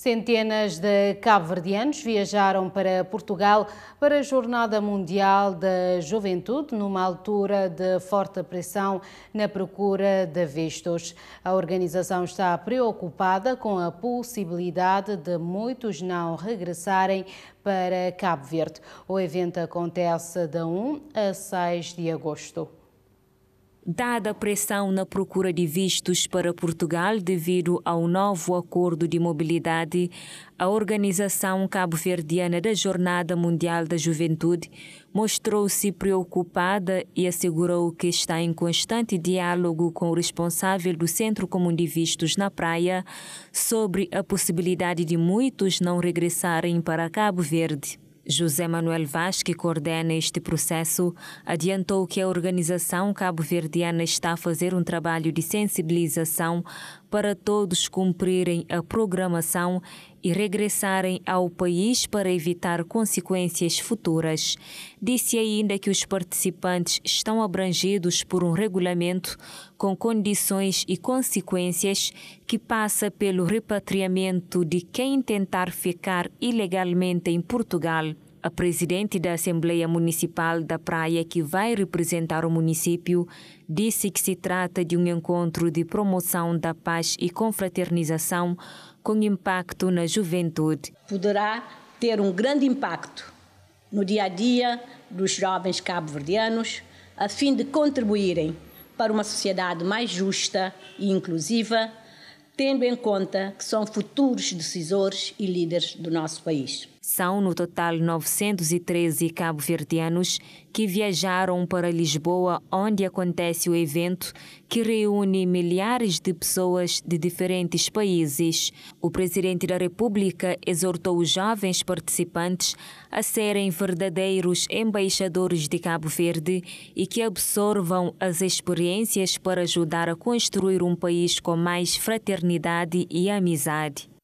Centenas de cabo-verdianos viajaram para Portugal para a Jornada Mundial da Juventude, numa altura de forte pressão na procura de vistos. A organização está preocupada com a possibilidade de muitos não regressarem para Cabo Verde. O evento acontece de 1 a 6 de agosto. Dada a pressão na procura de vistos para Portugal devido ao novo acordo de mobilidade, a Organização Cabo-Verdiana da Jornada Mundial da Juventude mostrou-se preocupada e assegurou que está em constante diálogo com o responsável do Centro Comum de Vistos na Praia sobre a possibilidade de muitos não regressarem para Cabo Verde. José Manuel Vaz, que coordena este processo, adiantou que a organização cabo-verdiana está a fazer um trabalho de sensibilização para todos cumprirem a programação e regressarem ao país para evitar consequências futuras. Disse ainda que os participantes estão abrangidos por um regulamento com condições e consequências que passa pelo repatriamento de quem tentar ficar ilegalmente em Portugal. A presidente da Assembleia Municipal da Praia, que vai representar o município, disse que se trata de um encontro de promoção da paz e confraternização com impacto na juventude. Poderá ter um grande impacto no dia a dia dos jovens cabo-verdianos, a fim de contribuírem para uma sociedade mais justa e inclusiva, tendo em conta que são futuros decisores e líderes do nosso país. São, no total, 913 cabo-verdianos que viajaram para Lisboa, onde acontece o evento que reúne milhares de pessoas de diferentes países. O presidente da República exortou os jovens participantes a serem verdadeiros embaixadores de Cabo Verde e que absorvam as experiências para ajudar a construir um país com mais fraternidade e amizade.